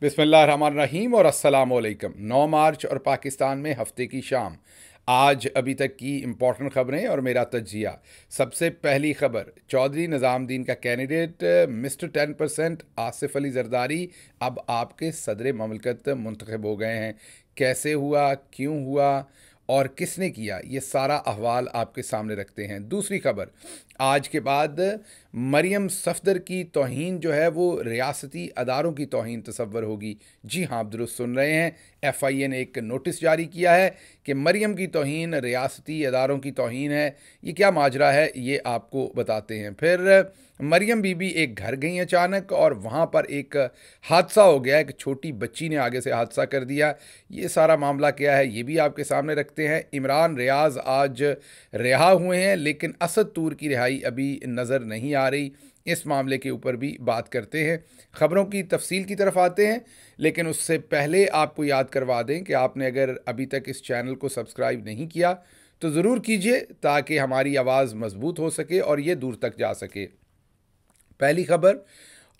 बिसमीम और असलकम 9 मार्च और पाकिस्तान में हफ्ते की शाम आज अभी तक की इम्पॉर्टेंट खबरें और मेरा तजिया सबसे पहली खबर चौधरी निज़ामुद्दीन का candidate mister ten percent Asif Ali Zardari अब आपके सदर ममलकत मंतखब हो गए हैं कैसे हुआ क्यों हुआ और किसने किया ये सारा अहवाल आपके सामने रखते हैं दूसरी खबर आज के बाद मरियम सफदर की तोहन जो है वो रियासती अदारों की तोहन तस्वर होगी जी हाँ आप दुरुस्त सुन रहे हैं एफ़ आई ए ने एक नोटिस जारी किया है कि मरियम की तोहन रियासती अदारों की तोहन है ये क्या माजरा है ये आपको बताते हैं फिर मरियम बीबी एक घर गई अचानक और वहाँ पर एक हादसा हो गया एक छोटी बच्ची ने आगे से हादसा कर दिया ये सारा मामला क्या है ये भी आपके सामने रखते हैं इमरान रियाज आज रिहा हुए हैं लेकिन असद तूर की रिहाई अभी नज़र नहीं आ रही इस मामले के ऊपर भी बात करते हैं ख़बरों की तफसील की तरफ आते हैं लेकिन उससे पहले आपको याद करवा दें कि आपने अगर अभी तक इस चैनल को सब्सक्राइब नहीं किया तो ज़रूर कीजिए ताकि हमारी आवाज़ मज़बूत हो सके और ये दूर तक जा सके पहली खबर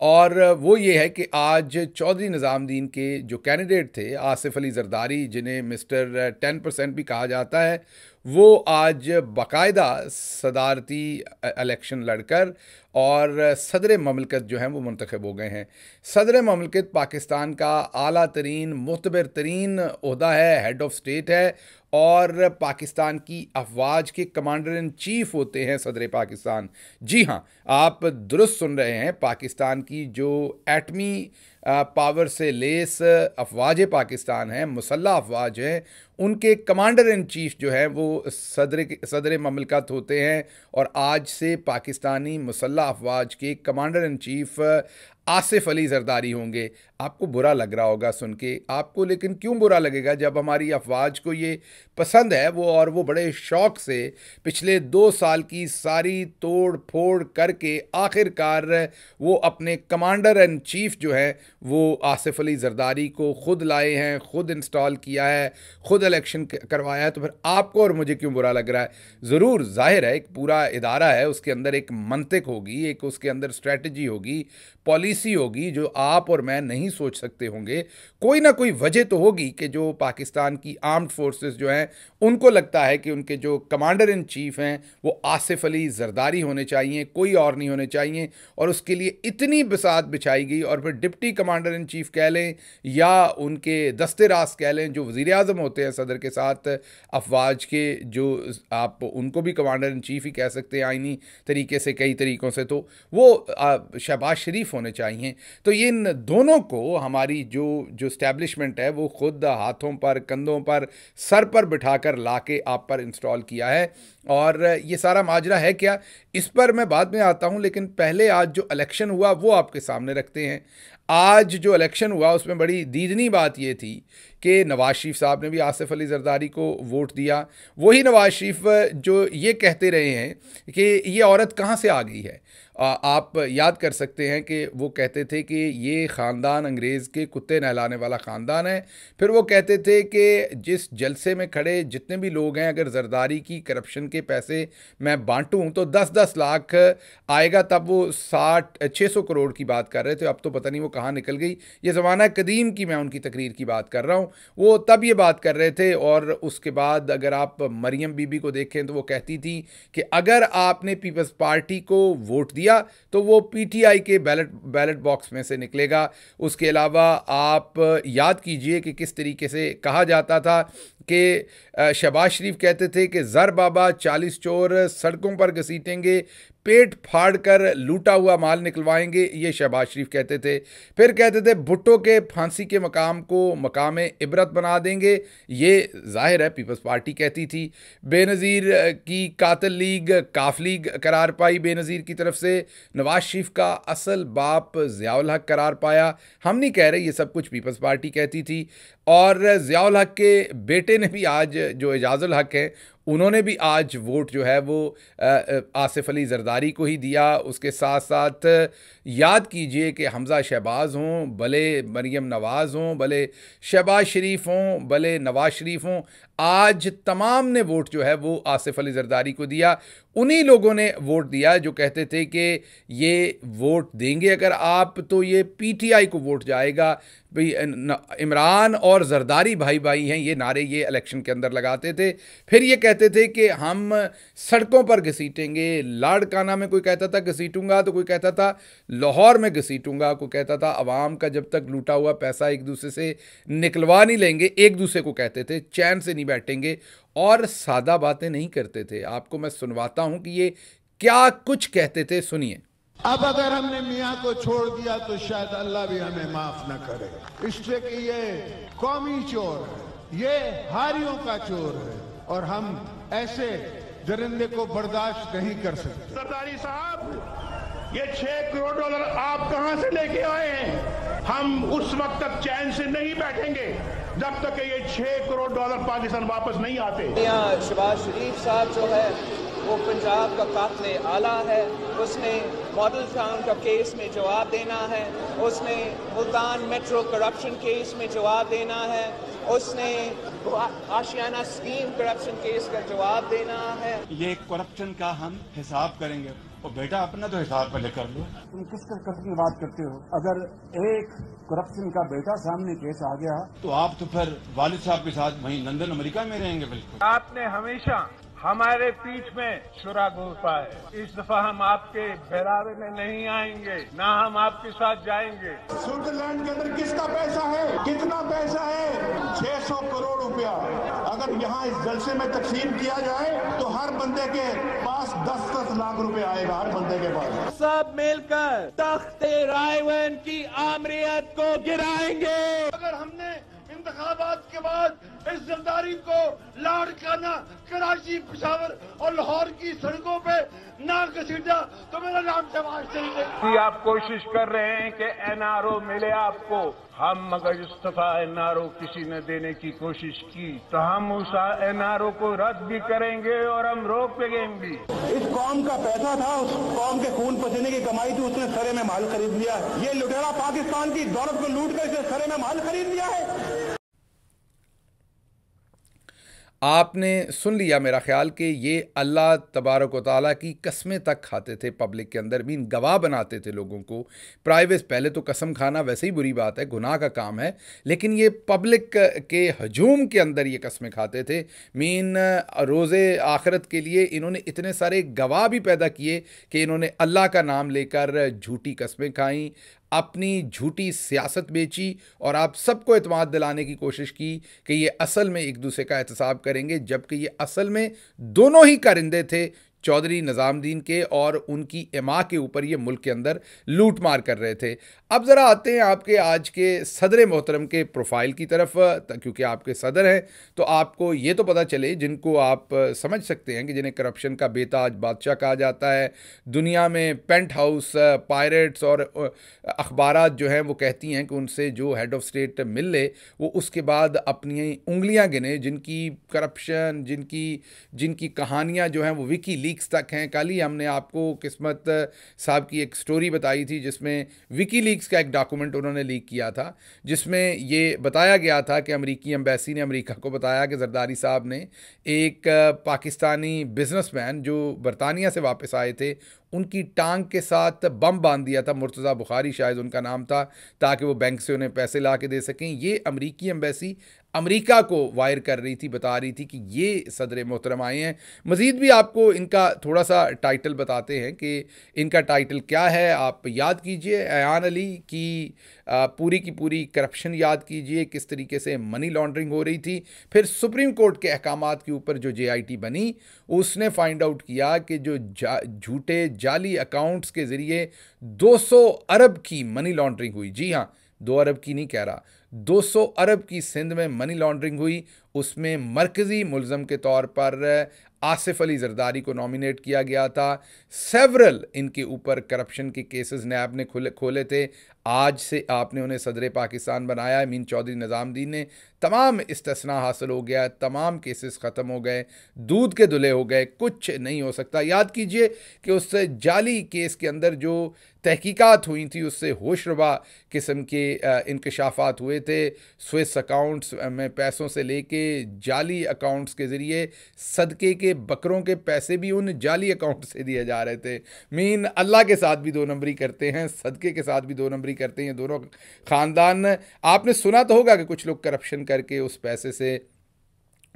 और वो ये है कि आज चौधरी निज़ामुद्दीन के जो कैंडिडेट थे आसिफ अली जरदारी जिन्हें मिस्टर टेन परसेंट भी कहा जाता है वो आज बाकायदा सदारती इलेक्शन लड़कर और सदर ममलकत जो हैं वो मंतखब हो गए हैं सदर ममलकत पाकिस्तान का अली तरीन मतबर तरीन अहदा है हेड ऑफ़ स्टेट है और पाकिस्तान की अफवाज के कमांडर इन चीफ होते हैं सदर पाकिस्तान जी हाँ आप दुरुस्त सुन रहे हैं पाकिस्तान की जो एटमी पावर से लेस अफवाज पाकिस्तान है मुसल्ह अफवाज हैं उनके कमांडर इन चीफ जो हैं वो सदर सदर ममलकत होते हैं और आज से पाकिस्तानी मुसल्ह अफवाज के commander in chief Asif Ali Zardari होंगे आपको बुरा लग रहा होगा सुन के आपको लेकिन क्यों बुरा लगेगा जब हमारी अफवाज को ये पसंद है वो और वो बड़े शौक़ से पिछले दो साल की सारी तोड़ फोड़ करके आखिरकार वो अपने कमांडर इन चीफ जो है वो आसिफ अली जरदारी को ख़ुद लाए हैं ख़ुद इंस्टॉल किया है ख़ुद खुद इलेक्शन करवाया है तो फिर आपको और मुझे क्यों बुरा लग रहा है ज़रूर जाहिर है एक पूरा इदारा है उसके अंदर एक मंतिक होगी एक उसके अंदर स्ट्रेटजी होगी पॉलिसी होगी जो आप और मैं नहीं सोच सकते होंगे कोई ना कोई वजह तो होगी कि जो पाकिस्तान की आर्म्ड फोर्सेस जो हैं उनको लगता है कि उनके जो कमांडर इन चीफ हैं वो आसिफ अली जरदारी होने चाहिए कोई और नहीं होने चाहिए और उसके लिए इतनी बसात बिछाई गई और फिर डिप्टी कमांडर इन चीफ कह लें या उनके दस्ते रास कह लें जो वज़ी अजम होते हैं सदर के साथ अफवाज के जो आप उनको भी कमांडर इन चीफ ही कह सकते हैं आइनी तरीके से कई तरीक़ों से तो वो शहबाज शरीफ होने चाहिए तो ये इन दोनों को हमारी जो जो स्टैब्लिशमेंट है वो खुद हाथों पर कंधों पर सर पर बिठा कर ला के आप पर इंस्टॉल किया है और ये सारा माजरा है क्या इस पर मैं बाद में आता हूँ लेकिन पहले आज जो इलेक्शन हुआ वो आपके सामने रखते हैं आज जो इलेक्शन हुआ उसमें बड़ी दीदनी बात ये थी कि नवाज शरीफ साहब ने भी आसिफ अली जरदारी को वोट दिया वही नवाज शरीफ जो ये कहते रहे हैं कि ये औरत कहाँ से आ गई है आप याद कर सकते हैं कि वो कहते थे कि ये ख़ानदान अंग्रेज़ के कुत्ते नहलाने वाला ख़ानदान है फिर वो कहते थे कि जिस जलसे में खड़े जितने भी लोग हैं अगर जरदारी की करप्शन के पैसे मैं बांटूँ तो दस दस लाख आएगा तब वो साठ छः सौ करोड़ की बात कर रहे थे अब तो पता नहीं वो कहाँ निकल गई ये ज़माना कदीम की मैं उनकी तकरीर की बात कर रहा हूँ वो तब ये बात कर रहे थे और उसके बाद अगर आप मरियम बीबी को देखें तो वो कहती थी कि अगर आपने पीपल्स पार्टी को वोट दिया दिया तो वो पीटीआई के बैलेट बैलेट बॉक्स में से निकलेगा उसके अलावा आप याद कीजिए कि किस तरीके से कहा जाता था कि शबाज शरीफ कहते थे कि ज़र बाबा चालीस चोर सड़कों पर घसीटेंगे पेट फाड़ कर लूटा हुआ माल निकलवाएंगे ये शहबाज शरीफ कहते थे फिर कहते थे भुट्टो के फांसी के मकाम को मकाम इबरत बना देंगे ये जाहिर है पीपल्स पार्टी कहती थी बेनज़ीर की कातल लीग काफ लीग करार पाई बेनज़ीर की तरफ से नवाज शरीफ का असल बाप ज़ियाल हक करार पाया हम नहीं कह रहे ये सब कुछ पीपल्स पार्टी कहती थी और ज़ियाल हक के बेटे ने भी आज जो एजाज़ुल हक हैं उन्होंने भी आज वोट जो है वो आसिफ अली जरदारी को ही दिया उसके साथ साथ याद कीजिए कि हमज़ा शहबाज हों भले मरीम नवाज़ हों भले शहबाज शरीफ हों भले नवाज़ शरीफ हों आज तमाम ने वोट जो है वो आसिफ अली जरदारी को दिया उन्हीं लोगों ने वोट दिया जो कहते थे कि ये वोट देंगे अगर आप तो ये पीटीआई को वोट जाएगा भाई इमरान और जरदारी भाई भाई हैं ये नारे ये इलेक्शन के अंदर लगाते थे फिर ये कहते थे कि हम सड़कों पर घसीटेंगे लाड़काना में कोई कहता था घसीटूंगा तो कोई कहता था लाहौर में घसीटूंगा कोई कहता था आवाम का जब तक लूटा हुआ पैसा एक दूसरे से निकलवा नहीं लेंगे एक दूसरे को कहते थे चैन से नहीं नहीं बैठेंगे और सादा बातें नहीं करते थे आपको मैं सुनवाता हूं कि ये क्या कुछ कहते थे सुनिए अब अगर हमने मियाँ को छोड़ दिया तो शायद अल्लाह भी हमें माफ न करे इसलिए कि ये कौमी चोर है ये हारियों का चोर है और हम ऐसे दरिंदे को बर्दाश्त नहीं कर सकते सरदारी साहब ये छह करोड़ डॉलर आप कहाँ से लेके आए हैं हम उस वक्त तक चैन से नहीं बैठेंगे जब तक ये छह करोड़ डॉलर पाकिस्तान वापस नहीं आते शहबाज शरीफ साहब जो है वो पंजाब का कातले आला है उसने मॉडल टाउन का केस में जवाब देना है उसने मुल्तान मेट्रो करप्शन केस में जवाब देना है उसने आशियाना स्कीम करप्शन केस का जवाब देना है ये करप्शन का हम हिसाब करेंगे और बेटा अपना तो हिसाब पहले कर लो तुम किस करप्शन की बात करते हो अगर एक करप्शन का बेटा सामने केस आ गया तो आप तो फिर वालिद साहब के साथ वहीं लंदन अमेरिका में रहेंगे बिल्कुल आपने हमेशा हमारे पीठ में छुरा घोसा है इस दफा हम आपके बहरावे में नहीं आएंगे ना हम आपके साथ जाएंगे स्विट्जरलैंड के अंदर किसका पैसा है कितना पैसा है 600 करोड़ रुपया अगर यहाँ इस जलसे में तकसीम किया जाए तो हर बंदे के पास दस दस लाख रुपए आएगा हर बंदे के पास सब मिलकर तख्ते रायवन की आमरियत को गिराएंगे अगर हमने इंतबात के बाद इस जरदारी को लाड़काना कराची पिशावर और लाहौर की सड़कों पे ना घसीटा तो मेरा नाम समाज चाहिए आप कोशिश कर रहे हैं कि एनआरओ मिले आपको हम मगर इस्तीफा एनआरओ किसी ने देने की कोशिश की तो हम उस एनआरओ को रद्द भी करेंगे और हम रोक भी इस कौम का पैसा था उस कौम के खून पसीने की कमाई थी उसने सरे में माल खरीद लिया ये लुटेरा पाकिस्तान की दौलत को लूट कर इसे सरे में माल खरीद लिया है आपने सुन लिया मेरा ख्याल कि ये अल्लाह तबारक वाली की कस्में तक खाते थे पब्लिक के अंदर मीन गवाह बनाते थे लोगों को प्राइवेस पहले तो कसम खाना वैसे ही बुरी बात है गुनाह का काम है लेकिन ये पब्लिक के हजूम के अंदर ये कस्में खाते थे मीन रोज़े आखरत के लिए इन्होंने इतने सारे गवाह भी पैदा किए कि इन्होंने अल्लाह का नाम लेकर झूठी कस्में खाई अपनी झूठी सियासत बेची और आप सबको अतमाद दिलाने की कोशिश की कि ये असल में एक दूसरे का एहतसाब करेंगे जबकि ये असल में दोनों ही कारिंदे थे चौधरी निज़ामुद्दीन के और उनकी एमा के ऊपर ये मुल्क के अंदर लूट मार कर रहे थे अब ज़रा आते हैं आपके आज के सदर मोहतरम के प्रोफाइल की तरफ क्योंकि आपके सदर हैं तो आपको ये तो पता चले जिनको आप समझ सकते हैं कि जिन्हें करप्शन का बेताज बादशाह कहा जाता है दुनिया में पेंट हाउस पायरेट्स और अखबार जो हैं वो कहती हैं कि उनसे जो हेड ऑफ स्टेट मिल ले वो उसके बाद अपनी उंगलियाँ गिने जिनकी करप्शन जिनकी जिनकी कहानियाँ जो हैं वो विकी लीक्स तक हैं कल ही हमने आपको किस्मत साहब की एक स्टोरी बताई थी जिसमें विकी लीक्स का एक डॉक्यूमेंट उन्होंने लीक किया था जिसमें ये बताया गया था कि अमरीकी अम्बेसी ने अमरीका को बताया कि जरदारी साहब ने एक पाकिस्तानी बिजनेसमैन जो बरतानिया से वापस आए थे उनकी टांग के साथ बम बांध दिया था मुर्तज़ा बुखारी शायद उनका नाम था ताकि वो बैंक से उन्हें पैसे ला के दे सकें ये अमरीकी एम्बेसी अमेरिका को वायर कर रही थी बता रही थी कि ये सदर मोहतरम आए हैं मज़ीद भी आपको इनका थोड़ा सा टाइटल बताते हैं कि इनका टाइटल क्या है आप याद कीजिए अयान अली की पूरी की पूरी करप्शन याद कीजिए किस तरीके से मनी लॉन्ड्रिंग हो रही थी फिर सुप्रीम कोर्ट के अहकाम के ऊपर जो जे बनी उसने फाइंड आउट किया कि जो झूठे जा, जाली अकाउंट्स के ज़रिए दो अरब की मनी लॉन्ड्रिंग हुई जी हाँ दो अरब की नहीं कह रहा 200 अरब की सिंध में मनी लॉन्ड्रिंग हुई उसमें मरकज़ी मुलम के तौर पर आसिफ अली जरदारी को नॉमिनेट किया गया था सेवरल इनके ऊपर करप्शन के केसेस नैब ने खुले खोले थे आज से आपने उन्हें सदर पाकिस्तान बनाया मीन चौधरी निज़ामदीन ने तमाम इस्तना हासिल हो गया तमाम केसेस ख़त्म हो गए दूध के दुले हो गए कुछ नहीं हो सकता याद कीजिए कि उस जाली केस के अंदर जो तहकीकात हुई थी उससे होशरबा किस्म के इंकशाफात हुए थे स्विस अकाउंट्स में पैसों से लेके जाली अकाउंट्स के ज़रिए सदके के बकरों के पैसे भी उन जाली अकाउंट से दिए जा रहे थे मीन अल्लाह के साथ भी दो नंबरी करते हैं सदके के साथ भी दो नंबरी करते हैं दोनों ख़ानदान आपने सुना तो होगा कि कुछ लोग करप्शन कर करके उस पैसे से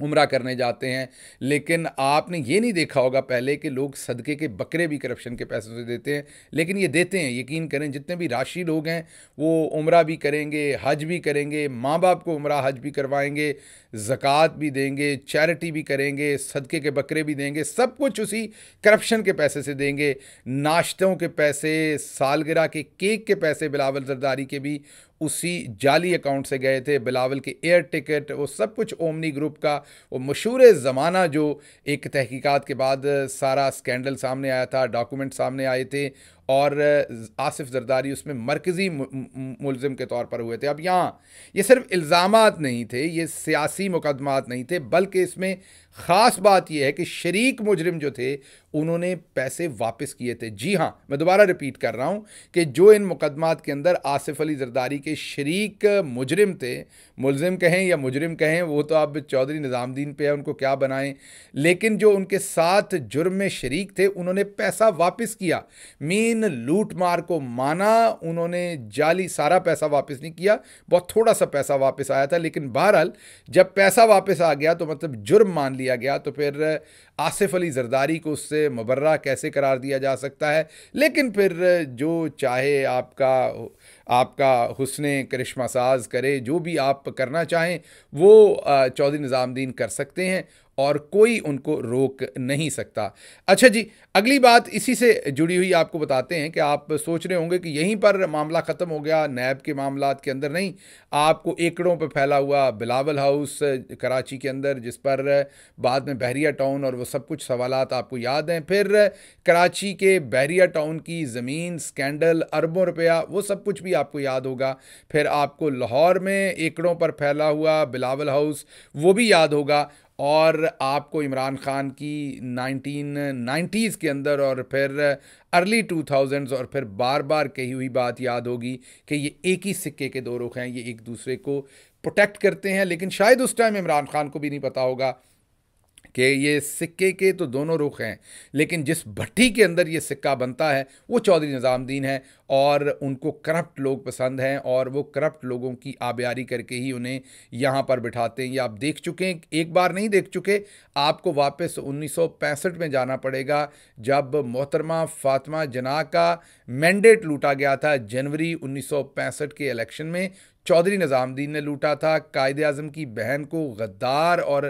उम्र करने जाते हैं लेकिन आपने ये नहीं देखा होगा पहले कि लोग सदके के बकरे भी करप्शन के पैसों से देते हैं लेकिन ये देते हैं यकीन करें जितने भी राशि लोग हैं वो उम्र भी करेंगे हज भी करेंगे माँ बाप को उम्र हज भी करवाएंगे ज़क़़त भी देंगे चैरिटी भी करेंगे सदके के बकरे भी देंगे सब कुछ उसी करप्शन के पैसे से देंगे नाश्तों के पैसे सालगराह के केक के पैसे बिलावल जरदारी के भी उसी जाली अकाउंट से गए थे बिलावल के एयर टिकट वो सब कुछ ओमनी ग्रुप का वो मशहूर ज़माना जो एक तहकीकात के बाद सारा स्कैंडल सामने आया था डॉक्यूमेंट सामने आए थे और आसिफ जरदारी उसमें मरकज़ी मुलम के तौर पर हुए थे अब यहाँ ये सिर्फ इल्ज़ाम नहीं थे ये सियासी मुकदमात नहीं थे बल्कि इसमें ख़ास बात यह है कि शरीक मुजरम जो थे उन्होंने पैसे वापस किए थे जी हाँ मैं दोबारा रिपीट कर रहा हूँ कि जो इन मुकदमात के अंदर आसिफ अली जरदारी के शरीक मुजरम थे मुलम कहें या मुजरम कहें वो तो अब चौधरी निज़ामद्दीन पे है उनको क्या बनाएं लेकिन जो उनके साथ जुर्म में शरीक थे उन्होंने पैसा वापस किया मीन इन लूटमार को माना उन्होंने जाली सारा पैसा वापस नहीं किया बहुत थोड़ा सा पैसा वापस आया था लेकिन बहरहाल जब पैसा वापस आ गया तो मतलब जुर्म मान लिया गया तो फिर आसिफ अली जरदारी को उससे मुबर्रा कैसे करार दिया जा सकता है लेकिन फिर जो चाहे आपका आपका हुसन करिश्मा साज करे जो भी आप करना चाहें वो चौधरी निज़ामुद्दीन कर सकते हैं और कोई उनको रोक नहीं सकता अच्छा जी अगली बात इसी से जुड़ी हुई आपको बताते हैं कि आप सोच रहे होंगे कि यहीं पर मामला ख़त्म हो गया नैब के मामला के अंदर नहीं आपको एकड़ों पर फैला हुआ बिलावल हाउस कराची के अंदर जिस पर बाद में बहरिया टाउन और वो सब कुछ सवाल आपको याद हैं फिर कराची के बहरिया टाउन की ज़मीन स्कैंडल अरबों रुपया वो सब कुछ भी आपको याद होगा फिर आपको लाहौर में एकड़ों पर फैला हुआ बिलावल हाउस वो भी याद होगा और आपको इमरान ख़ान की 1990s के अंदर और फिर अर्ली 2000s और फिर बार बार कही हुई बात याद होगी कि ये एक ही सिक्के के दो रुख हैं ये एक दूसरे को प्रोटेक्ट करते हैं लेकिन शायद उस टाइम इमरान ख़ान को भी नहीं पता होगा कि ये सिक्के के तो दोनों रुख हैं लेकिन जिस भट्टी के अंदर ये सिक्का बनता है वो चौधरी निज़ामुद्दीन है और उनको करप्ट लोग पसंद हैं और वो करप्ट लोगों की आबियारी करके ही उन्हें यहाँ पर बिठाते हैं ये आप देख चुके हैं एक बार नहीं देख चुके आपको वापस 1965 में जाना पड़ेगा जब मोहतरमा फातिमा जना का मैंडेट लूटा गया था जनवरी पैंसठ के इलेक्शन में चौधरी निज़ामुद्दीन ने लूटा था कायद अजम की बहन को गद्दार और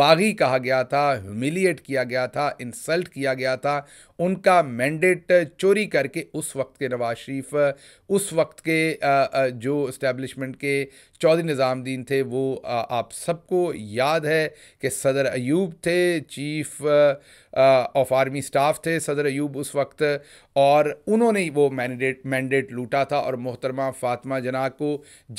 बागी कहा गया था ह्यूमिलिएट किया गया था इंसल्ट किया गया था उनका मैंडेट चोरी करके उस वक्त के नवाज शरीफ उस वक्त के जो इस्टेब्लिशमेंट के चौधरी निज़ामद्दीन थे वो आप सबको याद है कि सदर अयूब थे चीफ ऑफ आर्मी स्टाफ थे सदर अयूब उस वक्त और उन्होंने वो मैंडेट मैंडेट लूटा था और मोहतरमा फातमा जना को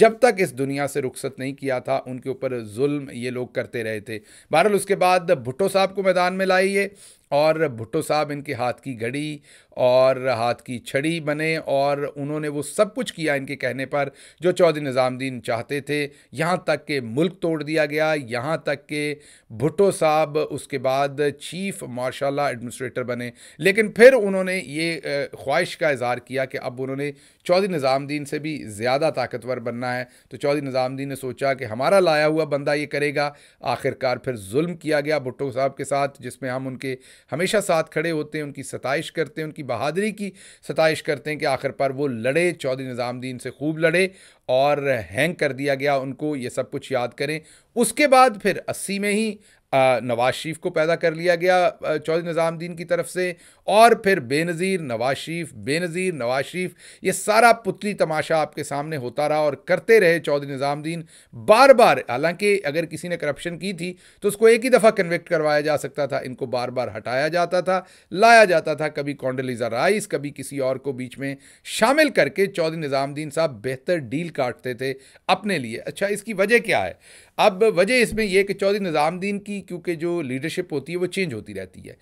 जब तक इस दुनिया से रुखसत नहीं किया था उनके ऊपर जुल्म ये लोग करते रहे थे बहरहाल उसके बाद भुट्टो साहब को मैदान में लाइए और भुट्टो साहब इनके हाथ की घड़ी और हाथ की छड़ी बने और उन्होंने वो सब कुछ किया इनके कहने पर जो चौधरी निज़ामुद्दीन चाहते थे यहाँ तक के मुल्क तोड़ दिया गया यहाँ तक के भुट्टो साहब उसके बाद चीफ मार्शल एडमिनिस्ट्रेटर बने लेकिन फिर उन्होंने ये ख्वाहिश का इजहार किया कि अब उन्होंने चौधरी निज़ामुद्दीन से भी ज़्यादा ताकतवर बनना है तो चौधरी निज़ामुद्दीन ने सोचा कि हमारा लाया हुआ बंदा ये करेगा आखिरकार फिर जुल्म किया गया भुट्टो साहब के साथ जिसमें हम उनके हमेशा साथ खड़े होते हैं उनकी सताइश करते हैं उनकी बहादरी की सताइश करते हैं कि आखिर पर वो लड़े चौधरी निज़ामुद्दीन से खूब लड़े और हैंग कर दिया गया उनको ये सब कुछ याद करें उसके बाद फिर अस्सी में ही नवाज शरीफ को पैदा कर लिया गया चौधरी निज़ामद्दीन की तरफ से और फिर बेनज़ीर नवाज शरीफ बेनज़ीर नवाज शरीफ ये सारा पुतली तमाशा आपके सामने होता रहा और करते रहे चौधरी निज़ामद्दीन बार बार हालांकि अगर किसी ने करप्शन की थी तो उसको एक ही दफ़ा कन्विक्ट करवाया जा सकता था इनको बार बार हटाया जाता था लाया जाता था कभी कौंडलीजा राइस कभी किसी और को बीच में शामिल करके चौधरी निज़ामद्दीन साहब बेहतर डील काटते थे अपने लिए अच्छा इसकी वजह क्या है अब वजह इसमें यह कि चौधरी निज़ामुद्दीन की क्योंकि जो लीडरशिप होती है वो चेंज होती रहती है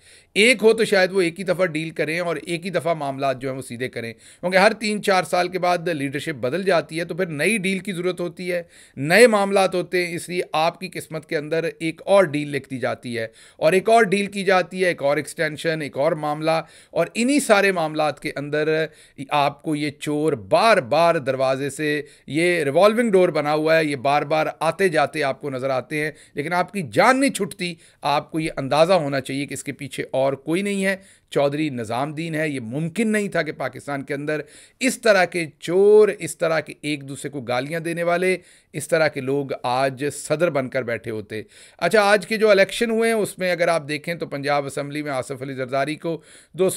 एक हो तो शायद वो एक ही दफ़ा डील करें और एक ही दफ़ा मामला जो है वो सीधे करें क्योंकि हर तीन चार साल के बाद लीडरशिप बदल जाती है तो फिर नई डील की ज़रूरत होती है नए मामला होते हैं इसलिए आपकी किस्मत के अंदर एक और डील लिख दी जाती है और एक और डील की जाती है एक और एक्सटेंशन एक और मामला और इन्हीं सारे मामला के अंदर आपको ये चोर बार बार दरवाजे से ये रिवॉल्विंग डोर बना हुआ है ये बार बार आते जाते फायदे आपको नज़र आते हैं लेकिन आपकी जान नहीं छुटती आपको ये अंदाज़ा होना चाहिए कि इसके पीछे और कोई नहीं है चौधरी निज़ामुद्दीन है ये मुमकिन नहीं था कि पाकिस्तान के अंदर इस तरह के चोर इस तरह के एक दूसरे को गालियां देने वाले इस तरह के लोग आज सदर बनकर बैठे होते अच्छा आज के जो इलेक्शन हुए हैं उसमें अगर आप देखें तो पंजाब असम्बली में आसफ़ अली जरदारी को दो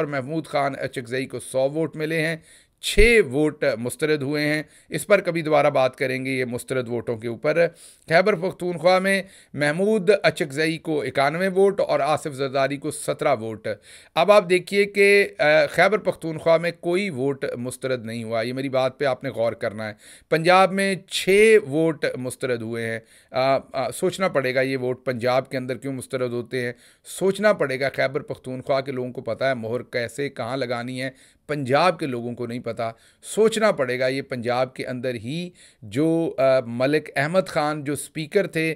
और महमूद खान चकजई को सौ वोट मिले हैं छः वोट मुस्तरद हुए हैं इस पर कभी दोबारा बात करेंगे ये मुस्तरद वोटों के ऊपर खैबर पख्तूनख्वा में महमूद अचकजई को इक्यानवे वोट और आसिफ जरदारी को सत्रह वोट अब आप देखिए कि खैबर पख्तूनख्वा में कोई वोट मुस्रद नहीं हुआ ये मेरी बात पर आपने गौर करना है पंजाब में छः वोट मुस्रद हुए हैं सोचना पड़ेगा ये वोट पंजाब के अंदर क्यों मुस्तरद होते हैं सोचना पड़ेगा खैबर पख्तूनख्वा के लोगों को पता है मोहर कैसे कहाँ लगानी है पंजाब के लोगों को नहीं पता सोचना पड़ेगा ये पंजाब के अंदर ही जो मलिक अहमद ख़ान जो स्पीकर थे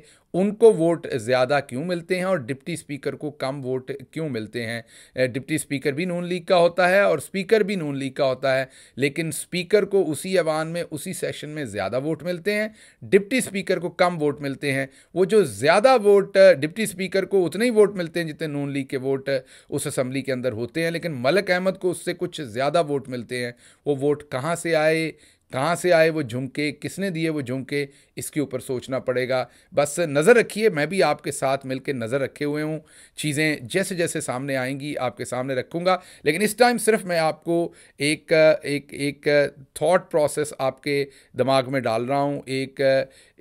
उनको वोट ज़्यादा क्यों मिलते हैं और डिप्टी स्पीकर को कम वोट क्यों मिलते हैं डिप्टी स्पीकर भी नून लीग का होता है और स्पीकर भी नून लीग का होता है लेकिन स्पीकर को उसी अवान में उसी सेशन में ज़्यादा वोट मिलते हैं डिप्टी स्पीकर को कम वोट मिलते हैं वो जो ज़्यादा वोट डिप्टी स्पीकर को उतने ही वोट मिलते हैं जितने नून लीग के वोट उस असम्बली के अंदर होते हैं लेकिन मलक अहमद को उससे कुछ ज़्यादा वोट मिलते हैं वो वोट कहाँ से आए कहाँ से आए वो झुमके किसने दिए वो झुमके इसके ऊपर सोचना पड़ेगा बस नज़र रखिए मैं भी आपके साथ मिलकर नज़र रखे हुए हूँ चीज़ें जैसे जैसे सामने आएंगी आपके सामने रखूँगा लेकिन इस टाइम सिर्फ मैं आपको एक एक एक थॉट प्रोसेस आपके दिमाग में डाल रहा हूँ एक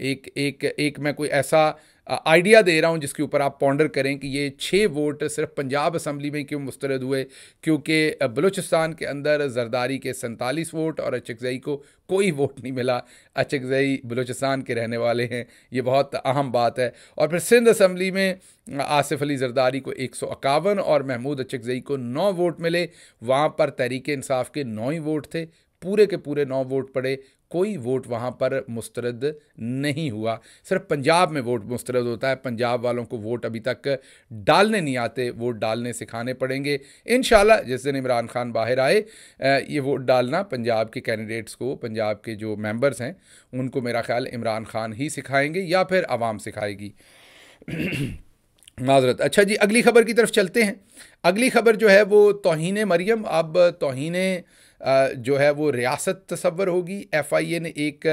एक एक एक मैं कोई ऐसा आइडिया दे रहा हूँ जिसके ऊपर आप पॉन्डर करें कि ये छः वोट सिर्फ पंजाब असम्बली में क्यों मुस्तरद हुए क्योंकि बलूचिस्तान के अंदर जरदारी के सैंतालीस वोट और अचकजई को कोई वोट नहीं मिला अचकजई बलूचिस्तान के रहने वाले हैं ये बहुत अहम बात है और फिर सिंध असम्बली में आसिफ अली जरदारी को एक सौ इक्यावन और महमूद अचकजई को नौ वोट मिले वहाँ पर तहरीक इंसाफ के नौ ही वोट थे पूरे के पूरे नौ वोट पड़े कोई वोट वहाँ पर मुस्तरद नहीं हुआ सिर्फ पंजाब में वोट मुस्तरद होता है पंजाब वालों को वोट अभी तक डालने नहीं आते वोट डालने सिखाने पड़ेंगे इन जिस दिन इमरान खान बाहर आए ये वोट डालना पंजाब के कैंडिडेट्स को पंजाब के जो मेंबर्स हैं उनको मेरा ख्याल इमरान खान ही सिखाएंगे या फिर आवाम सिखाएगी माजरत अच्छा जी अगली खबर की तरफ चलते हैं अगली खबर जो है वो तोहन मरियम अब तोहन जो है वो रियासत तस्वर होगी एफ आई ए ने एक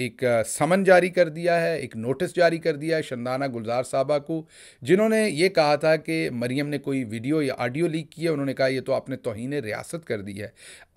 एक समन जारी कर दिया है एक नोटिस जारी कर दिया है शंदाना गुलजार साहबा को जिन्होंने ये कहा था कि मरीम ने कोई वीडियो या ऑडियो लीक किया उन्होंने कहा ये तो आपने तोहन रियासत कर दी है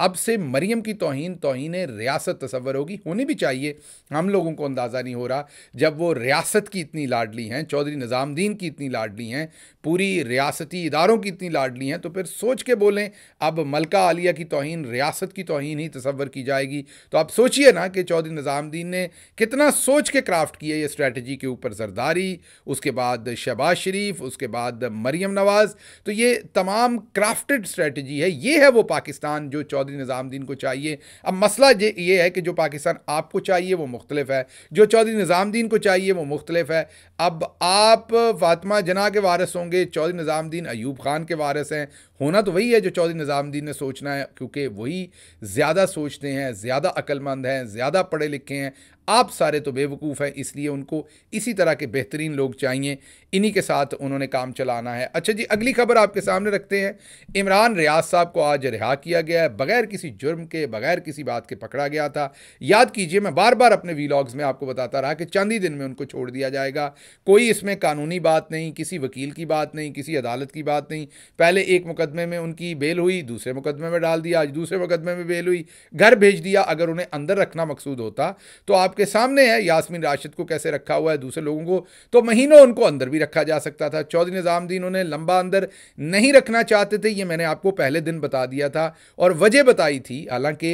अब से मरीम की तोहन तोहन रियासत तस्वर होगी होनी भी चाहिए हम लोगों को अंदाज़ा नहीं हो रहा जब वो रियासत की इतनी लाडली हैं चौधरी निज़ामुद्दीन की इतनी लाडली हैं पूरी रियासती इदारों की इतनी लाडली हैं तो फिर सोच के बोलें अब मलका आलिया की तोहन रियासत की तोहन ही तस्वर की जाएगी तो आप सोचिए ना कि चौधरी निज़ामुद्दीन ने कितना सोच के क्राफ्ट किया ये स्ट्रेटजी के ऊपर जरदारी उसके बाद शहबाज शरीफ उसके बाद मरियम नवाज़ तो ये तमाम क्राफ्टेड स्ट्रेटजी है ये है वो पाकिस्तान जो चौधरी निज़ामुद्दीन को चाहिए अब मसला ये है कि जो पाकिस्तान आपको चाहिए वो मुख्तलिफ है जो चौधरी निज़ामुद्दीन को चाहिए वो मुख्तलिफ है अब आप फातमा जना के वारस होंगे चौधरी निज़ामुद्दीन अयूब खान के वारस हैं होना तो वही है जो चौधरी निज़ामुद्दीन ने सोचना है क्योंकि वही ज़्यादा सोचते हैं ज़्यादा अक्लमंद हैं ज़्यादा पढ़े लिखे हैं आप सारे तो बेवकूफ़ हैं इसलिए उनको इसी तरह के बेहतरीन लोग चाहिए इन्हीं के साथ उन्होंने काम चलाना है अच्छा जी अगली खबर आपके सामने रखते हैं इमरान रियाज साहब को आज रिहा किया गया है बगैर किसी जुर्म के बगैर किसी बात के पकड़ा गया था याद कीजिए मैं बार बार अपने वीलॉग्स में आपको बताता रहा कि चंद ही दिन में उनको छोड़ दिया जाएगा कोई इसमें कानूनी बात नहीं किसी वकील की बात नहीं किसी अदालत की बात नहीं पहले एक मुकदमे में उनकी बेल हुई दूसरे मुकदमे में डाल दिया आज दूसरे मुकदमे में बेल हुई घर भेज दिया अगर उन्हें अंदर रखना मकसूद होता तो आप आपके सामने है यासमिन राशिद को कैसे रखा हुआ है दूसरे लोगों को तो महीनों उनको अंदर भी रखा जा सकता था चौधरी निज़ामुद्दीन उन्हें लंबा अंदर नहीं रखना चाहते थे ये मैंने आपको पहले दिन बता दिया था और वजह बताई थी हालांकि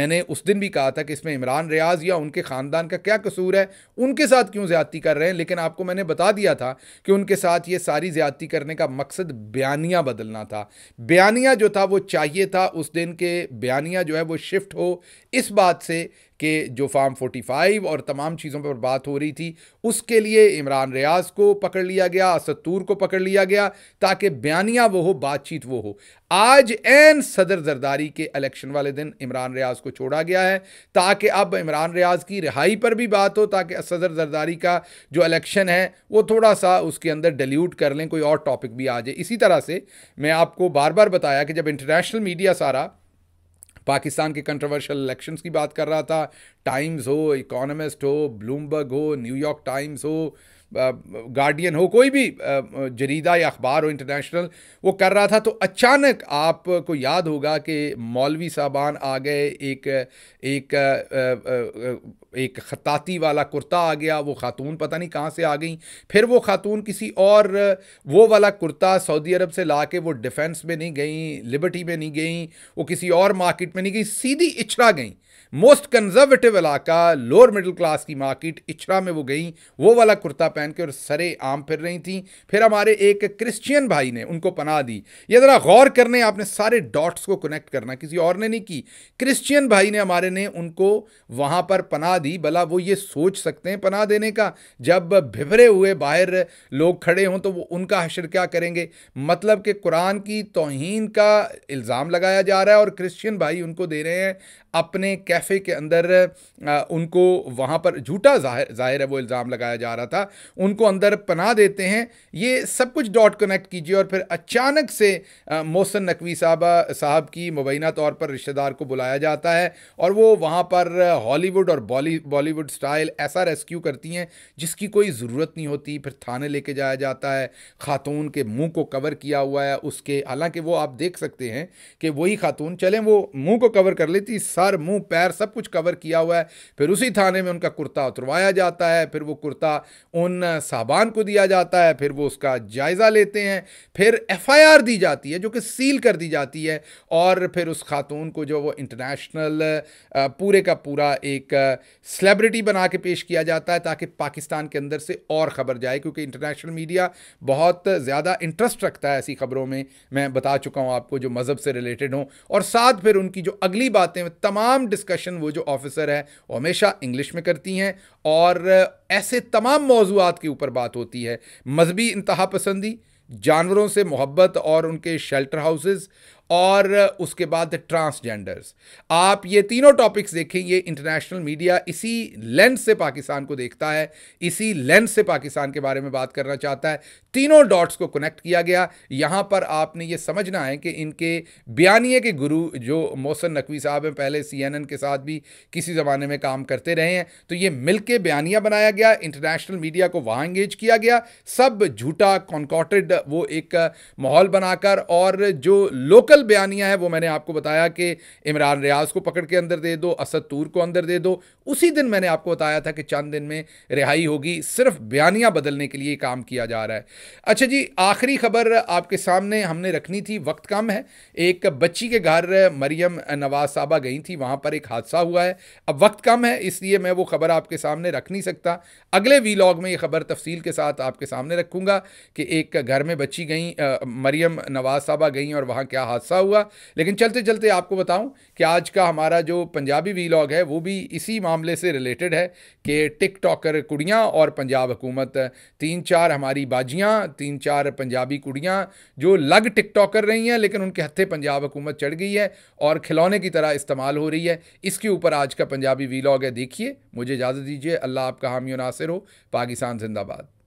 मैंने उस दिन भी कहा था कि इसमें इमरान रियाज या उनके ख़ानदान का क्या कसूर है उनके साथ क्यों ज़्यादती कर रहे हैं लेकिन आपको मैंने बता दिया था कि उनके साथ ये सारी ज़्यादती करने का मकसद बयानिया बदलना था बयानिया जो था वो चाहिए था उस दिन के बयानिया जो है वो शिफ्ट हो इस बात से के जो फार्म 45 और तमाम चीज़ों पर बात हो रही थी उसके लिए इमरान रियाज को पकड़ लिया गया असतूर को पकड़ लिया गया ताकि बयानिया वो हो बातचीत वो हो आज एन सदर जरदारी के इलेक्शन वाले दिन इमरान रियाज को छोड़ा गया है ताकि अब इमरान रियाज की रिहाई पर भी बात हो ताकि सदर जरदारी का जो इलेक्शन है वो थोड़ा सा उसके अंदर डिल्यूट कर लें कोई और टॉपिक भी आ जाए इसी तरह से मैं आपको बार बार बताया कि जब इंटरनेशनल मीडिया सारा पाकिस्तान के कंट्रोवर्शियल इलेक्शंस की बात कर रहा था टाइम्स हो इकोनमिस्ट हो ब्लूमबर्ग हो न्यूयॉर्क टाइम्स हो गार्डियन हो कोई भी जरीदा या अखबार हो इंटरनेशनल वो कर रहा था तो अचानक आपको याद होगा कि मौलवी साहबान आ गए एक एक एक ख़ताती वाला कुर्ता आ गया वो खातून पता नहीं कहाँ से आ गई फिर वो खातून किसी और वो वाला कुर्ता सऊदी अरब से ला के वो डिफेंस में नहीं गई लिबर्टी में नहीं गई वो किसी और मार्केट में नहीं गई सीधी इछरा गई मोस्ट कंजर्वेटिव इलाका लोअर मिडिल क्लास की मार्केट इछरा में वो गई वो वाला कुर्ता पहन के और सरे आम फिर रही थी फिर हमारे एक क्रिश्चियन भाई ने उनको पना दी ये ज़रा गौर करने आपने सारे डॉट्स को कनेक्ट करना किसी और ने नहीं की क्रिश्चियन भाई ने हमारे ने उनको वहाँ पर पना दी भला वो ये सोच सकते हैं पनाह देने का जब भिभरे हुए बाहर लोग खड़े हों तो वो उनका हशर क्या करेंगे मतलब कि कुरान की तोहन का इल्ज़ाम लगाया जा रहा है और क्रिश्चियन भाई उनको दे रहे हैं अपने कैफ कैफ़े के अंदर उनको वहाँ पर झूठा जाहिर जाहिर है वो इल्ज़ाम लगाया जा रहा था उनको अंदर पना देते हैं ये सब कुछ डॉट कनेक्ट कीजिए और फिर अचानक से मोहसन नकवी साहबा साहब की मुबैना तौर पर रिश्तेदार को बुलाया जाता है और वो वहाँ पर हॉलीवुड और बॉली बॉलीवुड स्टाइल ऐसा रेस्क्यू करती हैं जिसकी कोई ज़रूरत नहीं होती फिर थाने लेके जाया जाता है ख़ातून के मुंह को कवर किया हुआ है उसके हालांकि वो आप देख सकते हैं कि वही खातून चलें वो मुंह को कवर कर लेती सर मुंह पैर वगैरह सब कुछ कवर किया हुआ है फिर उसी थाने में उनका कुर्ता उतरवाया जाता है फिर वो कुर्ता उन साहबान को दिया जाता है फिर वो उसका जायज़ा लेते हैं फिर एफ़ दी जाती है जो कि सील कर दी जाती है और फिर उस खातून को जो वो इंटरनेशनल पूरे का पूरा एक सेलेब्रिटी बना के पेश किया जाता है ताकि पाकिस्तान के अंदर से और ख़बर जाए क्योंकि इंटरनेशनल मीडिया बहुत ज़्यादा इंटरेस्ट रखता है ऐसी ख़बरों में मैं बता चुका हूँ आपको जो मज़हब से रिलेटेड हों और साथ फिर उनकी जो अगली बातें तमाम डिस्कशन डिस्कशन वो जो ऑफिसर है वो हमेशा इंग्लिश में करती हैं और ऐसे तमाम मौजूद के ऊपर बात होती है मजहबी इंतहा पसंदी जानवरों से मोहब्बत और उनके शेल्टर हाउसेज और उसके बाद ट्रांसजेंडर्स आप ये तीनों टॉपिक्स देखें ये इंटरनेशनल मीडिया इसी लेंस से पाकिस्तान को देखता है इसी लेंस से पाकिस्तान के बारे में बात करना चाहता है तीनों डॉट्स को कनेक्ट किया गया यहाँ पर आपने ये समझना है कि इनके बयानिए के गुरु जो मोहसन नकवी साहब हैं पहले सी के साथ भी किसी ज़माने में काम करते रहे हैं तो ये मिल के बयानिया बनाया गया इंटरनेशनल मीडिया को वहाँ इंगेज किया गया सब झूठा कॉन्कॉटेड वो एक माहौल बनाकर और जो लोकल असल बयानियाँ है वो मैंने आपको बताया कि इमरान रियाज को पकड़ के अंदर दे दो असद तूर को अंदर दे दो उसी दिन मैंने आपको बताया था कि चंद दिन में रिहाई होगी सिर्फ बयानिया बदलने के लिए काम किया जा रहा है अच्छा जी आखिरी खबर आपके सामने हमने रखनी थी वक्त कम है एक बच्ची के घर मरियम नवाज साहबा गई थी वहाँ पर एक हादसा हुआ है अब वक्त कम है इसलिए मैं वो खबर आपके सामने रख नहीं सकता अगले वी में ये खबर तफसील के साथ आपके सामने रखूँगा कि एक घर में बच्ची गई मरियम नवाज साहबा गई और वहाँ क्या हादसा हुआ लेकिन चलते चलते आपको बताऊँ कि आज का हमारा जो पंजाबी वी है वो भी इसी मामले से रिलेटेड है कि टिक टॉकर कुड़ियाँ और पंजाब हुकूमत तीन चार हमारी बाजियाँ तीन चार पंजाबी कुड़ियाँ जो लग टिक टॉकर रही हैं लेकिन उनके हत्थे पंजाब हुकूमत चढ़ गई है और खिलौने की तरह इस्तेमाल हो रही है इसके ऊपर आज का पंजाबी वीलॉग है देखिए मुझे इजाज़त दीजिए अल्लाह आपका हामी नासिर हो पाकिस्तान जिंदाबाद